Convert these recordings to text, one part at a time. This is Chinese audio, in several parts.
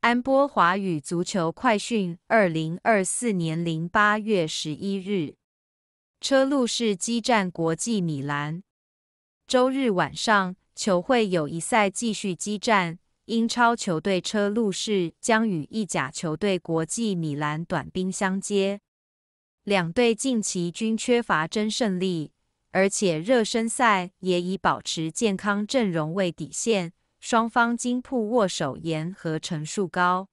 安波华语足球快讯，二零二四年零八月十一日，车路士激战国际米兰。周日晚上，球会友谊赛继续激战，英超球队车路士将与意甲球队国际米兰短兵相接。两队近期均缺乏争胜利，而且热身赛也以保持健康阵容为底线。双方金铺握手言和，成数高。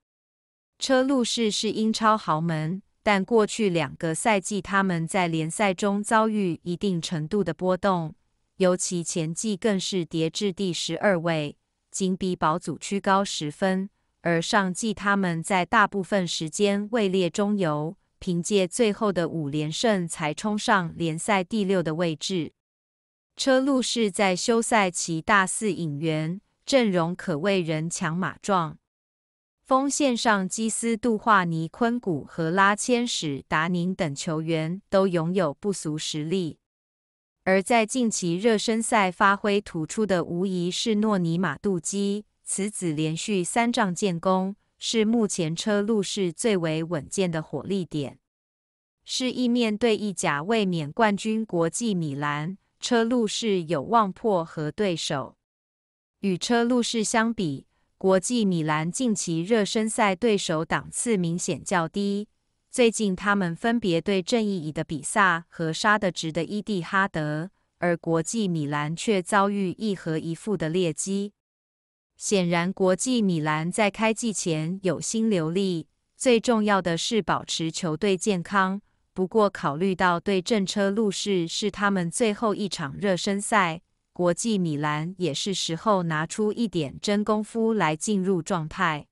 车路士是英超豪门，但过去两个赛季他们在联赛中遭遇一定程度的波动，尤其前季更是跌至第十二位，仅比保组区高十分。而上季他们在大部分时间位列中游，凭借最后的五连胜才冲上联赛第六的位置。车路士在休赛期大肆引援。阵容可谓人强马壮，锋线上基斯杜化尼、昆古和拉千史达宁等球员都拥有不俗实力。而在近期热身赛发挥突出的无疑是诺尼马杜基，此子连续三仗建功，是目前车路士最为稳健的火力点。是意面对意甲卫冕冠军国际米兰，车路士有望破和对手。与车路士相比，国际米兰近期热身赛对手档次明显较低。最近他们分别对阵意乙的比萨和沙德直的伊蒂哈德，而国际米兰却遭遇一和一负的劣迹。显然，国际米兰在开季前有心留力，最重要的是保持球队健康。不过，考虑到对阵车路士是他们最后一场热身赛。国际米兰也是时候拿出一点真功夫来进入状态。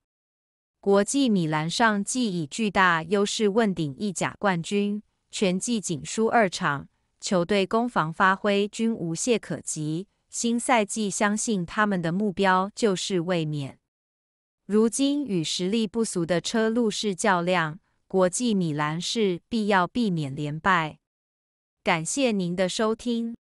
国际米兰上季以巨大优势问鼎意甲冠军，全季仅输二场，球队攻防发挥均无懈可击。新赛季相信他们的目标就是卫冕。如今与实力不俗的车路士较量，国际米兰是必要避免连败。感谢您的收听。